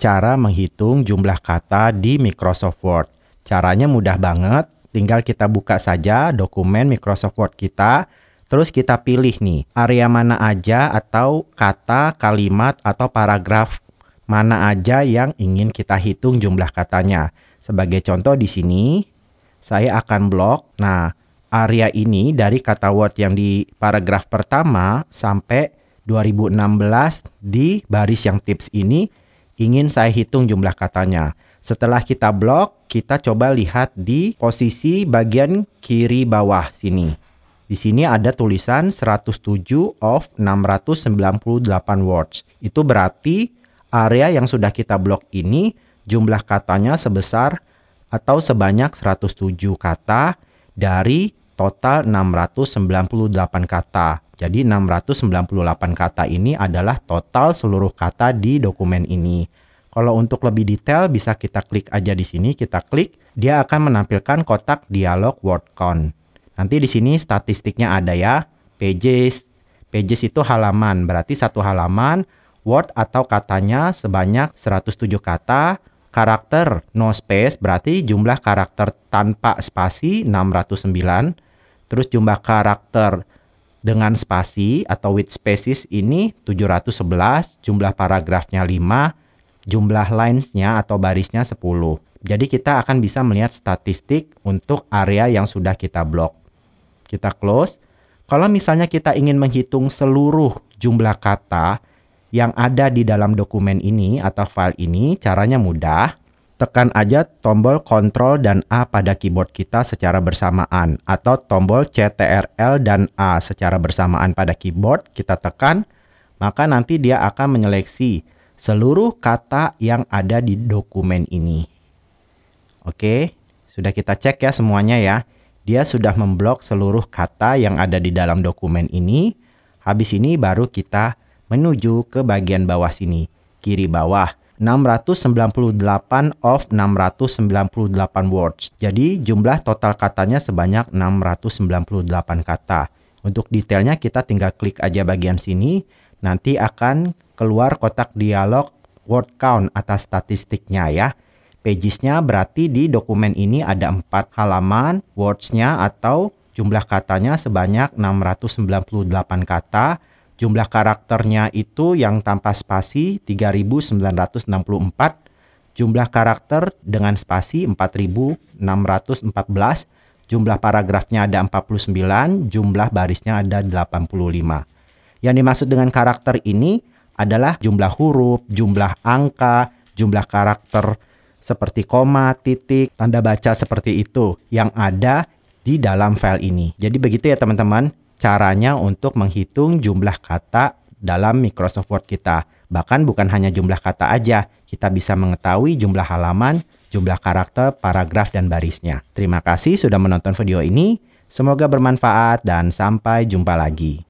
cara menghitung jumlah kata di Microsoft Word. Caranya mudah banget, tinggal kita buka saja dokumen Microsoft Word kita, terus kita pilih nih area mana aja atau kata, kalimat, atau paragraf mana aja yang ingin kita hitung jumlah katanya. Sebagai contoh di sini, saya akan blok. Nah, area ini dari kata Word yang di paragraf pertama sampai 2016 di baris yang tips ini ingin saya hitung jumlah katanya. Setelah kita blok, kita coba lihat di posisi bagian kiri bawah sini. Di sini ada tulisan 107 of 698 words. Itu berarti area yang sudah kita blok ini jumlah katanya sebesar atau sebanyak 107 kata dari total 698 kata. Jadi 698 kata ini adalah total seluruh kata di dokumen ini. Kalau untuk lebih detail bisa kita klik aja di sini, kita klik, dia akan menampilkan kotak dialog word count. Nanti di sini statistiknya ada ya, pages. Pages itu halaman, berarti satu halaman word atau katanya sebanyak 107 kata, karakter no space berarti jumlah karakter tanpa spasi 609 Terus jumlah karakter dengan spasi atau with spaces ini 711, jumlah paragrafnya 5, jumlah linesnya atau barisnya 10. Jadi kita akan bisa melihat statistik untuk area yang sudah kita blok. Kita close. Kalau misalnya kita ingin menghitung seluruh jumlah kata yang ada di dalam dokumen ini atau file ini, caranya mudah tekan aja tombol Ctrl dan A pada keyboard kita secara bersamaan atau tombol CTRL dan A secara bersamaan pada keyboard kita tekan maka nanti dia akan menyeleksi seluruh kata yang ada di dokumen ini. Oke, sudah kita cek ya semuanya ya. Dia sudah memblok seluruh kata yang ada di dalam dokumen ini. Habis ini baru kita menuju ke bagian bawah sini kiri bawah. 698 of 698 words. Jadi jumlah total katanya sebanyak 698 kata. Untuk detailnya kita tinggal klik aja bagian sini. Nanti akan keluar kotak dialog word count atas statistiknya ya. Pagesnya berarti di dokumen ini ada 4 halaman, wordsnya atau jumlah katanya sebanyak 698 kata Jumlah karakternya itu yang tanpa spasi 3964, jumlah karakter dengan spasi 4614, jumlah paragrafnya ada 49, jumlah barisnya ada 85. Yang dimaksud dengan karakter ini adalah jumlah huruf, jumlah angka, jumlah karakter seperti koma, titik, tanda baca seperti itu yang ada di dalam file ini. Jadi begitu ya teman-teman caranya untuk menghitung jumlah kata dalam Microsoft Word kita. Bahkan bukan hanya jumlah kata aja, kita bisa mengetahui jumlah halaman, jumlah karakter, paragraf, dan barisnya. Terima kasih sudah menonton video ini. Semoga bermanfaat dan sampai jumpa lagi.